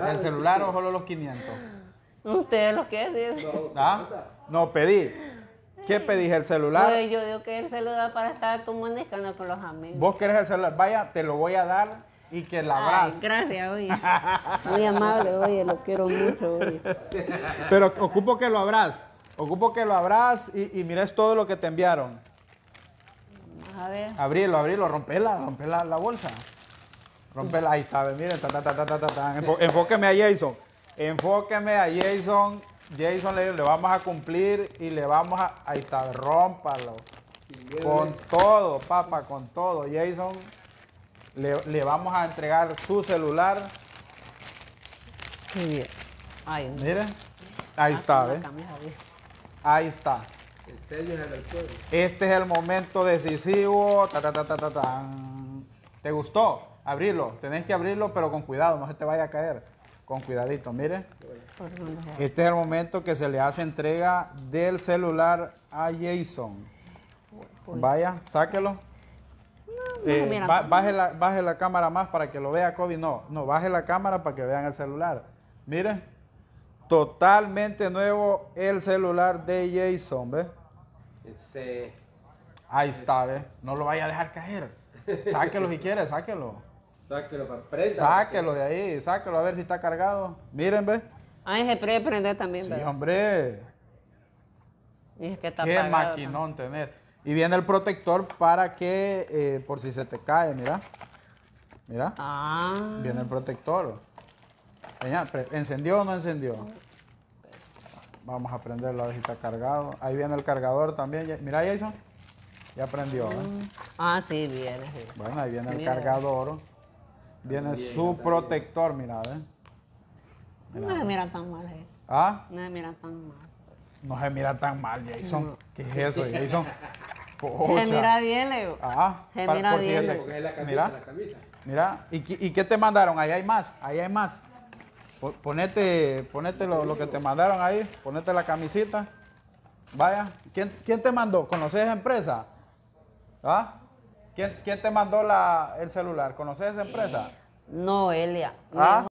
El celular o solo los 500. ¿Ustedes los quieren No, ¿Ah? no pedí. ¿Qué pedís? ¿El celular? Pues yo digo que el celular para estar comunicando con los amigos. Vos querés el celular, vaya, te lo voy a dar y que la abras Gracias, oye. Muy amable, oye, lo quiero mucho, oye. Pero ocupo que lo abras. Ocupo que lo abras y, y mires todo lo que te enviaron. A ver. Abrilo, abrilo, rompela, rompela la bolsa. Rompela, ahí está, miren, ta, ta, ta, ta, ta, enfóqueme a Jason. Enfóqueme a Jason. Jason le, le, vamos a cumplir y le vamos a. Ahí está, rómpalo. Con todo, papá, con todo. Jason, le, vamos a entregar su celular. miren, ah, ahí está, ¿ves? Ahí está. Este es el momento decisivo. Ta, ta, ta, ta, ta, ¿Te gustó? abrirlo. Tenés que abrirlo, pero con cuidado, no se te vaya a caer. Con cuidadito, mire. Este es el momento que se le hace entrega del celular a Jason. Vaya, sáquelo. Eh, baje, la, cámara más para que lo vea Kobe. No, no, baje la cámara para que vean el celular. Miren, totalmente nuevo el celular de Jason, ¿ves? Ahí está, ¿ves? No lo vaya a dejar caer. Sáquelo si quiere, sáquelo. Sáquelo para prender Sáquelo de ahí, sáquelo a ver si está cargado. Miren, ve. Ah, es puede prender también, Sí, hombre. Y que Qué maquinón tener. Y viene el protector para que, eh, por si se te cae, mira. Mira. Ah. Viene el protector. ¿Encendió o no encendió? Vamos a prenderlo a ver si está cargado. Ahí viene el cargador también. Mira, Jason. Ya prendió. ¿eh? Ah, sí, viene. Bueno, ahí viene el cargador. Viene su protector, mira, ¿eh? No se mira tan mal, eh. ¿Ah? No se mira tan mal. No se mira tan mal, Jason. ¿Qué es eso, Jason? Se mira bien, Leo. Ah, se mira por bien. Si mira, mira. ¿Y, qué te mandaron? Ahí hay más, ahí hay más. Ponete, ponete lo, que te mandaron ahí, ponete la camisita. Vaya, ¿quién, quién te mandó? ¿Conoces esa empresa? ¿Ah? ¿Quién, te mandó el celular? ¿Conoces esa empresa? No, Elia. ¿Ah?